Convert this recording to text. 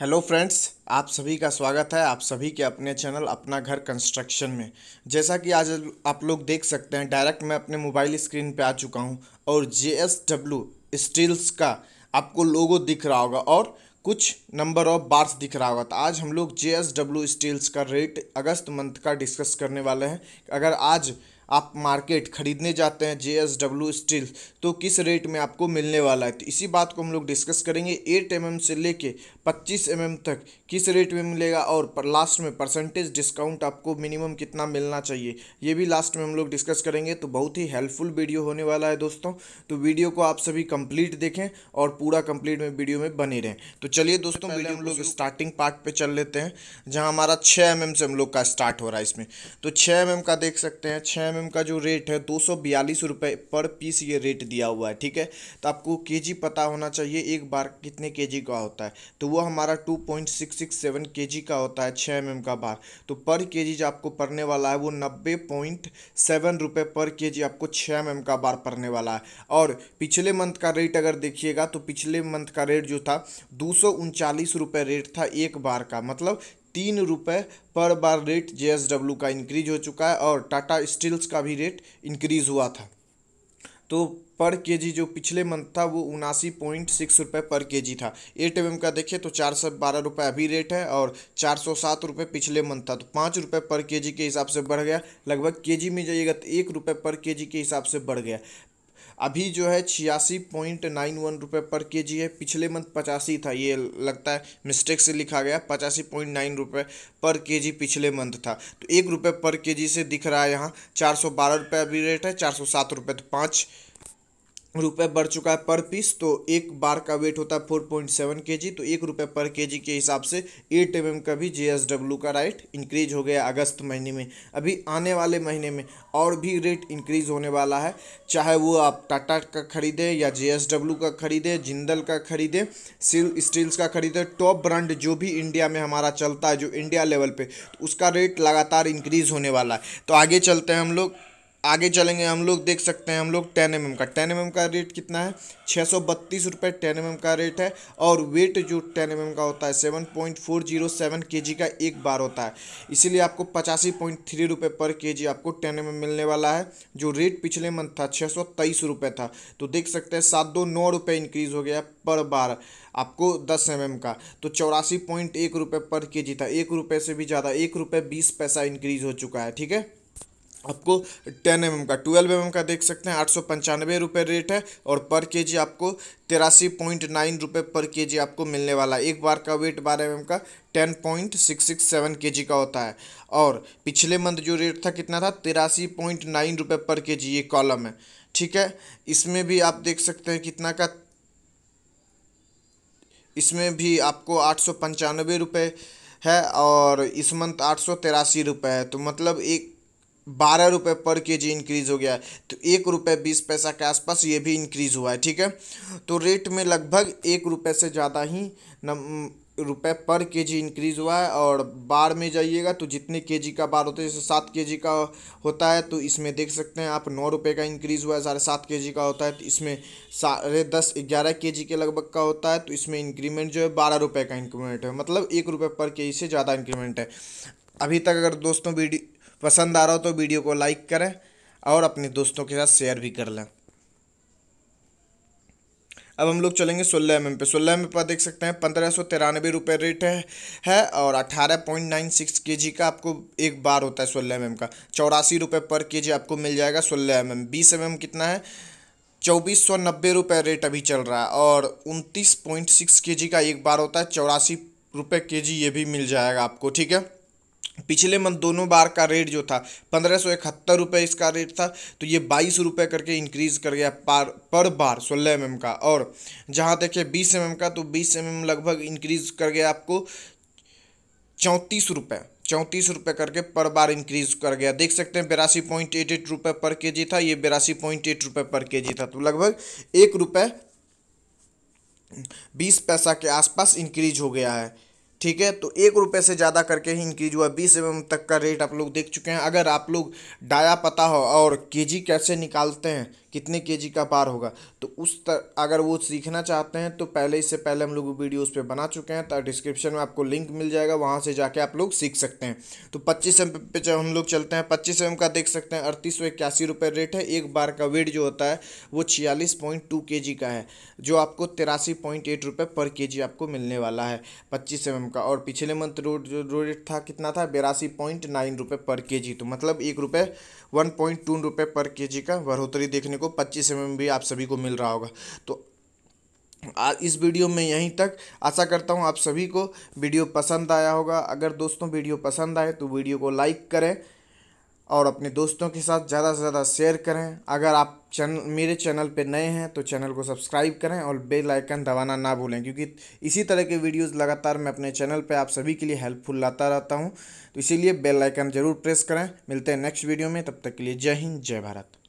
hello friends आप सभी का स्वागत है आप सभी के अपने चैनल अपना घर कंस्ट्रक्शन में जैसा कि आज आप लोग देख सकते हैं डायरेक्ट मैं अपने मोबाइल स्क्रीन पे आ चुका हूं और जे एस डब्ल्यू स्टील्स का आपको लोगो दिख रहा होगा और कुछ नंबर ऑफ बार्स दिख रहा होगा तो आज हम लोग जे एस डब्ल्यू स्टील्स का रेट अगस्त मंथ का डिस्कस करने वाले हैं अगर आज आप मार्केट ख़रीदने जाते हैं जे एस डब्ल्यू स्टील तो किस रेट में आपको मिलने वाला है तो इसी बात को हम लोग डिस्कस करेंगे एट एम एम से लेके पच्चीस एम mm तक किस रेट में मिलेगा और लास्ट में परसेंटेज डिस्काउंट आपको मिनिमम कितना मिलना चाहिए ये भी लास्ट में हम लोग डिस्कस करेंगे तो बहुत ही हेल्पफुल वीडियो होने वाला है दोस्तों तो वीडियो को आप सभी कंप्लीट देखें और पूरा कंप्लीट में वीडियो में बने रहें तो चलिए दोस्तों वीडियो हम लोग स्टार्टिंग पार्ट पे चल लेते हैं जहाँ हमारा छः एम mm से हम लोग का स्टार्ट हो रहा है इसमें तो छः एम mm का देख सकते हैं छः एम एमएम का जो रेट है दो सौ बयालीस रुपये पर पीस ये रेट दिया हुआ है ठीक है तो आपको केजी पता होना चाहिए एक बार कितने केजी का होता है तो वो हमारा two point six six seven K G का होता है छः एमएम का बार तो पर केजी जो आपको पड़ने वाला है वो नब्बे पॉइंट सेवन रुपये पर के जी आपको छः एम का बार पड़ने वाला है और पिछले मंथ का रेट अगर देखिएगा तो पिछले मंथ का रेट जो था दो सौ रेट था एक बार का मतलब तीन रुपये पर बार रेट जे का इंक्रीज हो चुका है और टाटा स्टील्स का भी रेट इंक्रीज हुआ था तो पर के जी जो पिछले मंथ था वो उनासी पॉइंट सिक्स रुपये पर के जी था एट एम का देखिए तो चार सौ बारह रुपये अभी रेट है और चार सौ सात रुपये पिछले मंथ था तो पाँच रुपये पर के जी के हिसाब से बढ़ गया लगभग के जी में जाइएगा तो एक रुपये पर के जी के हिसाब से बढ़ गया अभी जो है छियासी पॉइंट नाइन वन रुपये पर के जी है पिछले मंथ पचासी था ये लगता है मिस्टेक से लिखा गया पचासी पॉइंट नाइन रुपये पर के जी पिछले मंथ था तो एक रुपये पर के जी से दिख रहा है यहाँ चार सौ बारह रुपये अभी रेट है चार सौ सात रुपये तो पाँच रुपये बढ़ चुका है पर पीस तो एक बार का वेट होता है फोर पॉइंट सेवन के जी तो एक रुपये पर के जी के हिसाब से एट एम का भी जे एस डब्ल्यू का रेट इंक्रीज हो गया अगस्त महीने में अभी आने वाले महीने में और भी रेट इंक्रीज होने वाला है चाहे वो आप टाटा का खरीदें या जे एस डब्ल्यू का खरीदें जिंदल का खरीदें सिल स्टील्स का खरीदें टॉप ब्रांड जो भी इंडिया में हमारा चलता है जो इंडिया लेवल पर तो उसका रेट लगातार इंक्रीज़ होने वाला है तो आगे चलते हैं हम लोग आगे चलेंगे हम लोग देख सकते हैं हम लोग टेन एम का टेन एम का रेट कितना है छः सौ बत्तीस रुपये टेन एम का रेट है और वेट जो टेन एम का होता है seven point four zero seven K G का एक बार होता है इसीलिए आपको पचासी पॉइंट थ्री रुपये पर के जी आपको टेन एम मिलने वाला है जो रेट पिछले मंथ था छः सौ तेईस रुपये था तो देख सकते हैं सात दो नौ रुपये इंक्रीज़ हो गया पर बार आपको दस एम का तो चौरासी पॉइंट एक रुपये पर के जी था एक रुपये से भी ज़्यादा एक रुपये बीस पैसा इंक्रीज़ हो चुका है ठीक है आपको टेन एम mm का ट्वेल्व एम mm का देख सकते हैं आठ सौ पंचानवे रुपये रेट है और पर के जी आपको तिरासी पॉइंट नाइन रुपये पर के जी आपको मिलने वाला है एक बार का वेट बारह एम mm का ten point six six seven K G का होता है और पिछले मंथ जो रेट था कितना था तिरासी पॉइंट नाइन रुपये पर के जी ये कॉलम है ठीक है इसमें भी आप देख सकते हैं कितना का इसमें भी आपको आठ सौ पंचानवे रुपये है और इस मंथ आठ सौ तिरासी रुपये है तो मतलब एक बारह रुपये पर के जी इंक्रीज़ हो गया है तो एक रुपये बीस पैसा के आसपास ये भी इंक्रीज़ हुआ है ठीक है तो रेट में लगभग एक रुपये से ज़्यादा ही रुपये पर के जी इंक्रीज़ हुआ है और बार में जाइएगा तो जितने के जी का बार होता है जैसे सात के जी का होता है तो इसमें देख सकते हैं आप नौ रुपये का इंक्रीज़ हुआ है साढ़े सात के जी का होता है तो इसमें साढ़े दस ग्यारह के जी के लगभग का होता है तो इसमें इंक्रीमेंट जो है बारह रुपये का इंक्रीमेंट है मतलब एक रुपये पर के जी से ज़्यादा इंक्रीमेंट है अभी तक अगर दोस्तों वीडियो पसंद आ रहा हो तो वीडियो को लाइक करें और अपने दोस्तों के साथ शेयर भी कर लें अब हम लोग चलेंगे सोलह एम पे सोलह एम पर देख सकते हैं पंद्रह सौ तिरानवे रुपये रेट है है और अठारह पॉइंट नाइन सिक्स के जी का आपको एक बार होता है सोलह एम का चौरासी रुपये पर के जी आपको मिल जाएगा सोलह एम एम बीस एम एम कितना है चौबीस सौ नब्बे रुपये रेट अभी चल रहा है और उनतीस पॉइंट सिक्स के जी का एक बार होता है चौरासी रुपये के जी ये भी मिल जाएगा आपको ठीक है पिछले मंथ दोनों बार का रेट जो था पंद्रह सौ इकहत्तर रुपये इसका रेट था तो ये बाईस रुपये करके इंक्रीज़ कर गया पार पर बार सोलह एम का और जहाँ देखिए बीस एम का तो बीस एम लगभग इंक्रीज़ कर गया आपको चौंतीस रुपये चौंतीस रुपये करके पर बार इंक्रीज कर गया देख सकते हैं बेरासी पॉइंट एट एट रुपये पर के जी था ये बिरासी पॉइंट एट रुपये पर के जी था तो लगभग एक रुपये बीस पैसा के आसपास इंक्रीज हो गया है ठीक है तो एक रुपये से ज़्यादा करके ही इंक्रीज हुआ बीस एम तक का रेट आप लोग देख चुके हैं अगर आप लोग डाया पता हो और केजी कैसे निकालते हैं कितने केजी का पार होगा तो उस तर अगर वो सीखना चाहते हैं तो पहले इससे पहले हम लोग वीडियो उस पर बना चुके हैं तो डिस्क्रिप्शन में आपको लिंक मिल जाएगा वहाँ से जाके आप लोग सीख सकते हैं तो पच्चीस एम पे जब हम लोग चलते हैं पच्चीस एम का देख सकते हैं अड़तीस सौ इक्यासी रुपये रेट है एक बार का वेट जो होता है वो छियालीस पॉइंट टू के जी का है जो आपको तिरासी पॉइंट एट रुपये पर के जी आपको मिलने वाला है पच्चीस एम का और पिछले मंथ रोड रो रेट था कितना था बेरासी पॉइंट नाइन रुपये पर के जी तो मतलब एक रुपये वन पॉइंट टू रुपये पर के जी का बढ़ोतरी देखने को पच्चीस एम भी आप सभी को मिल रहा होगा तो इस वीडियो में यहीं तक आशा करता हूँ आप सभी को वीडियो पसंद आया होगा अगर दोस्तों वीडियो पसंद आए तो वीडियो को लाइक करें और अपने दोस्तों के साथ ज़्यादा से ज़्यादा शेयर करें अगर आप चैनल मेरे चैनल पे नए हैं तो चैनल को सब्सक्राइब करें और बेल आइकन दबाना ना भूलें क्योंकि इसी तरह के वीडियोस लगातार मैं अपने चैनल पे आप सभी के लिए हेल्पफुल लाता रहता हूं तो इसीलिए बेल आइकन ज़रूर प्रेस करें मिलते हैं नेक्स्ट वीडियो में तब तक के लिए जय हिंद जय भारत